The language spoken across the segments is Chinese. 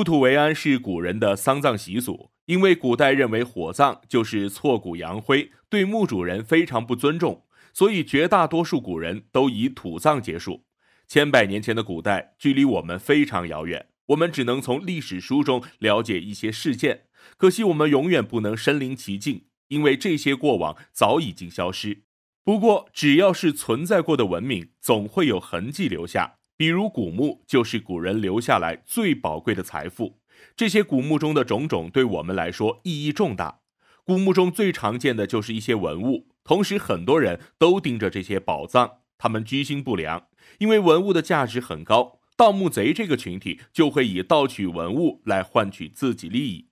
入土为安是古人的丧葬习俗，因为古代认为火葬就是挫骨扬灰，对墓主人非常不尊重，所以绝大多数古人都以土葬结束。千百年前的古代距离我们非常遥远，我们只能从历史书中了解一些事件，可惜我们永远不能身临其境，因为这些过往早已经消失。不过，只要是存在过的文明，总会有痕迹留下。比如古墓就是古人留下来最宝贵的财富，这些古墓中的种种对我们来说意义重大。古墓中最常见的就是一些文物，同时很多人都盯着这些宝藏，他们居心不良，因为文物的价值很高，盗墓贼这个群体就会以盗取文物来换取自己利益。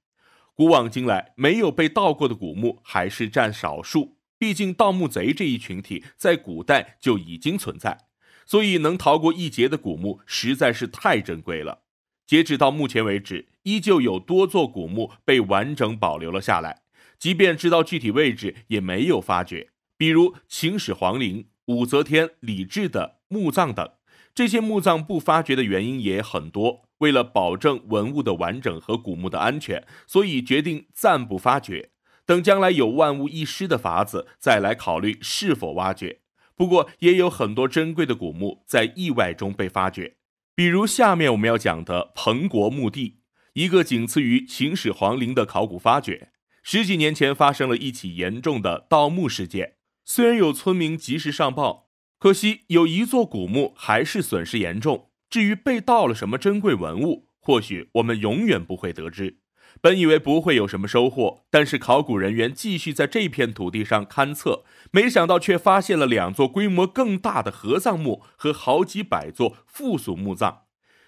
古往今来，没有被盗过的古墓还是占少数，毕竟盗墓贼这一群体在古代就已经存在。所以能逃过一劫的古墓实在是太珍贵了。截止到目前为止，依旧有多座古墓被完整保留了下来，即便知道具体位置，也没有发掘。比如秦始皇陵、武则天、李治的墓葬等，这些墓葬不发掘的原因也很多。为了保证文物的完整和古墓的安全，所以决定暂不发掘，等将来有万无一失的法子，再来考虑是否挖掘。不过，也有很多珍贵的古墓在意外中被发掘，比如下面我们要讲的彭国墓地，一个仅次于秦始皇陵的考古发掘。十几年前发生了一起严重的盗墓事件，虽然有村民及时上报，可惜有一座古墓还是损失严重。至于被盗了什么珍贵文物，或许我们永远不会得知。本以为不会有什么收获，但是考古人员继续在这片土地上勘测，没想到却发现了两座规模更大的合葬墓和好几百座附属墓葬。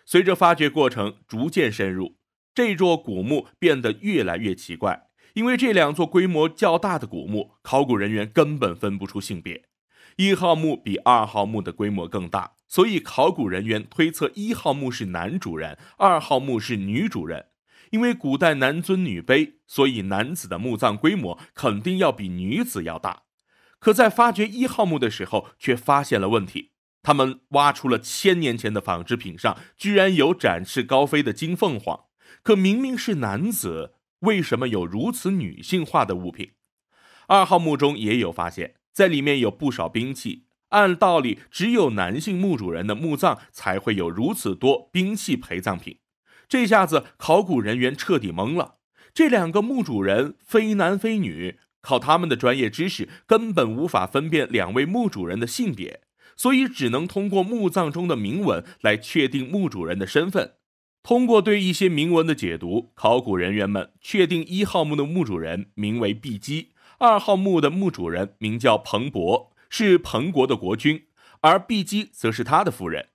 随着发掘过程逐渐深入，这座古墓变得越来越奇怪，因为这两座规模较大的古墓，考古人员根本分不出性别。一号墓比二号墓的规模更大，所以考古人员推测一号墓是男主人，二号墓是女主人。因为古代男尊女卑，所以男子的墓葬规模肯定要比女子要大。可在发掘一号墓的时候，却发现了问题。他们挖出了千年前的纺织品，上居然有展翅高飞的金凤凰。可明明是男子，为什么有如此女性化的物品？二号墓中也有发现，在里面有不少兵器。按道理，只有男性墓主人的墓葬才会有如此多兵器陪葬品。这下子，考古人员彻底懵了。这两个墓主人非男非女，靠他们的专业知识根本无法分辨两位墓主人的性别，所以只能通过墓葬中的铭文来确定墓主人的身份。通过对一些铭文的解读，考古人员们确定一号墓的墓主人名为毕基，二号墓的墓主人名叫彭博，是彭国的国君，而毕基则是他的夫人。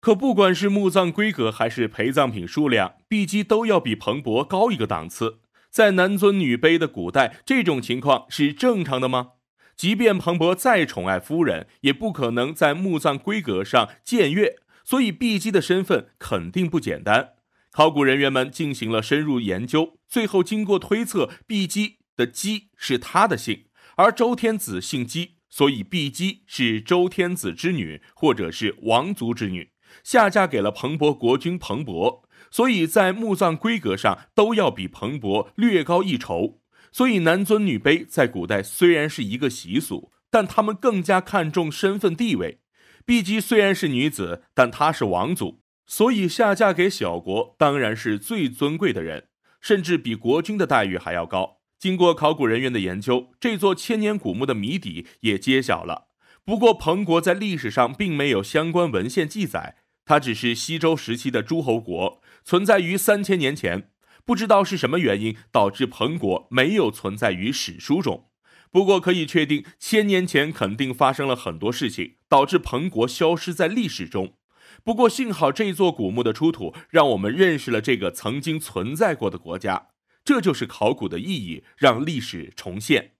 可不管是墓葬规格还是陪葬品数量，毕姬都要比彭伯高一个档次。在男尊女卑的古代，这种情况是正常的吗？即便彭伯再宠爱夫人，也不可能在墓葬规格上僭越。所以，毕姬的身份肯定不简单。考古人员们进行了深入研究，最后经过推测，毕姬的姬是他的姓，而周天子姓姬，所以毕姬是周天子之女，或者是王族之女。下嫁给了彭博国君彭博，所以在墓葬规格上都要比彭博略高一筹。所以男尊女卑在古代虽然是一个习俗，但他们更加看重身份地位。毕姬虽然是女子，但她是王族，所以下嫁给小国当然是最尊贵的人，甚至比国君的待遇还要高。经过考古人员的研究，这座千年古墓的谜底也揭晓了。不过彭国在历史上并没有相关文献记载。它只是西周时期的诸侯国，存在于三千年前，不知道是什么原因导致彭国没有存在于史书中。不过可以确定，千年前肯定发生了很多事情，导致彭国消失在历史中。不过幸好这座古墓的出土，让我们认识了这个曾经存在过的国家。这就是考古的意义，让历史重现。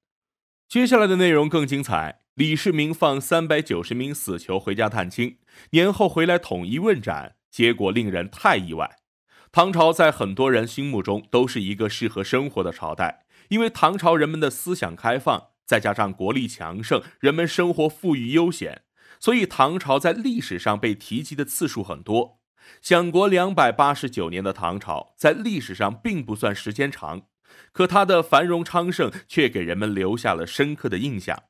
接下来的内容更精彩。李世民放三百九十名死囚回家探亲，年后回来统一问斩，结果令人太意外。唐朝在很多人心目中都是一个适合生活的朝代，因为唐朝人们的思想开放，再加上国力强盛，人们生活富裕悠闲，所以唐朝在历史上被提及的次数很多。享国两百八十九年的唐朝在历史上并不算时间长，可它的繁荣昌盛却给人们留下了深刻的印象。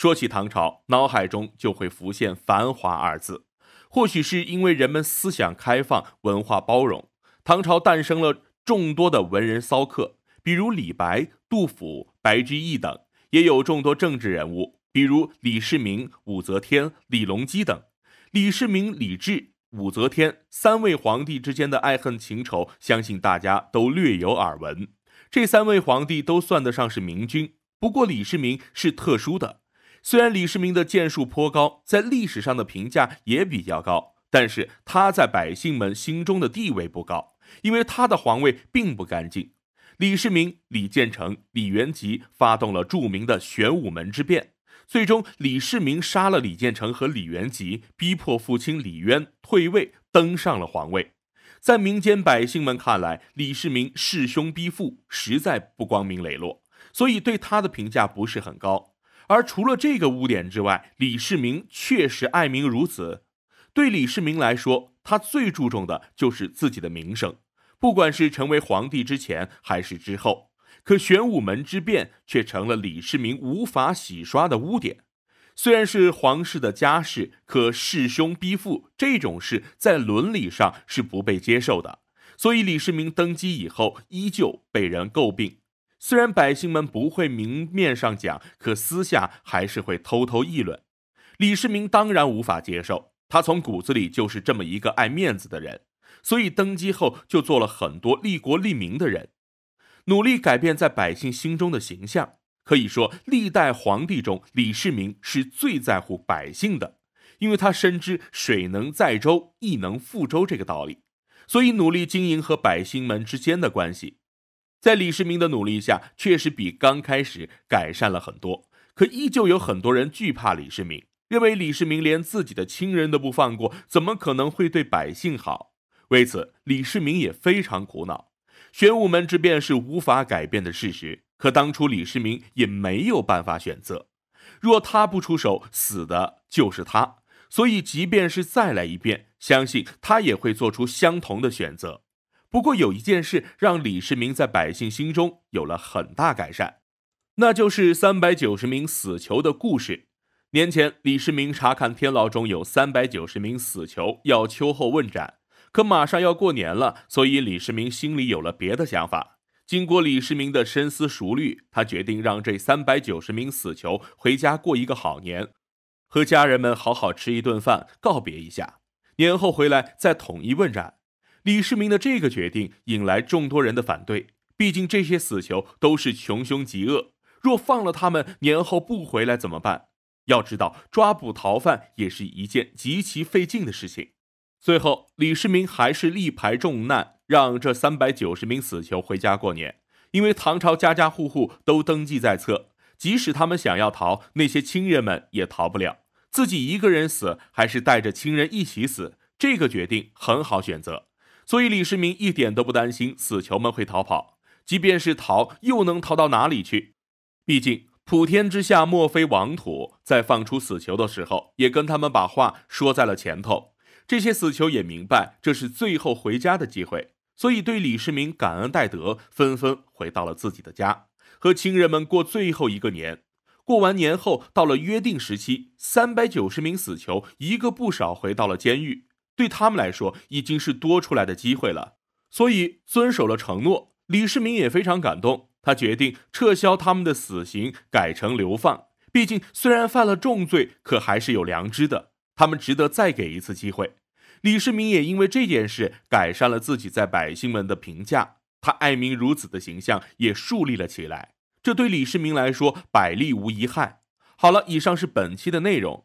说起唐朝，脑海中就会浮现“繁华”二字。或许是因为人们思想开放，文化包容，唐朝诞生了众多的文人骚客，比如李白、杜甫、白居易等；也有众多政治人物，比如李世民、武则天、李隆基等。李世民、李治、武则天三位皇帝之间的爱恨情仇，相信大家都略有耳闻。这三位皇帝都算得上是明君，不过李世民是特殊的。虽然李世民的建树颇高，在历史上的评价也比较高，但是他在百姓们心中的地位不高，因为他的皇位并不干净。李世民、李建成、李元吉发动了著名的玄武门之变，最终李世民杀了李建成和李元吉，逼迫父亲李渊退位，登上了皇位。在民间百姓们看来，李世民弑兄逼父，实在不光明磊落，所以对他的评价不是很高。而除了这个污点之外，李世民确实爱民如子。对李世民来说，他最注重的就是自己的名声，不管是成为皇帝之前还是之后。可玄武门之变却成了李世民无法洗刷的污点。虽然是皇室的家事，可弑兄逼父这种事在伦理上是不被接受的，所以李世民登基以后依旧被人诟病。虽然百姓们不会明面上讲，可私下还是会偷偷议论。李世民当然无法接受，他从骨子里就是这么一个爱面子的人，所以登基后就做了很多利国利民的人，努力改变在百姓心中的形象。可以说，历代皇帝中，李世民是最在乎百姓的，因为他深知“水能载舟，亦能覆舟”这个道理，所以努力经营和百姓们之间的关系。在李世民的努力下，确实比刚开始改善了很多，可依旧有很多人惧怕李世民，认为李世民连自己的亲人都不放过，怎么可能会对百姓好？为此，李世民也非常苦恼。玄武门之变是无法改变的事实，可当初李世民也没有办法选择。若他不出手，死的就是他。所以，即便是再来一遍，相信他也会做出相同的选择。不过有一件事让李世民在百姓心中有了很大改善，那就是三百九十名死囚的故事。年前，李世民查看天牢中有三百九十名死囚要秋后问斩，可马上要过年了，所以李世民心里有了别的想法。经过李世民的深思熟虑，他决定让这三百九十名死囚回家过一个好年，和家人们好好吃一顿饭，告别一下，年后回来再统一问斩。李世民的这个决定引来众多人的反对，毕竟这些死囚都是穷凶极恶，若放了他们，年后不回来怎么办？要知道，抓捕逃犯也是一件极其费劲的事情。最后，李世民还是力排众难，让这三百九十名死囚回家过年，因为唐朝家家户户都登记在册，即使他们想要逃，那些亲人们也逃不了。自己一个人死，还是带着亲人一起死，这个决定很好选择。所以李世民一点都不担心死囚们会逃跑，即便是逃又能逃到哪里去？毕竟普天之下莫非王土，在放出死囚的时候，也跟他们把话说在了前头。这些死囚也明白这是最后回家的机会，所以对李世民感恩戴德，纷纷回到了自己的家，和亲人们过最后一个年。过完年后，到了约定时期，三百九十名死囚一个不少回到了监狱。对他们来说，已经是多出来的机会了，所以遵守了承诺。李世民也非常感动，他决定撤销他们的死刑，改成流放。毕竟，虽然犯了重罪，可还是有良知的，他们值得再给一次机会。李世民也因为这件事改善了自己在百姓们的评价，他爱民如子的形象也树立了起来。这对李世民来说，百利无一害。好了，以上是本期的内容。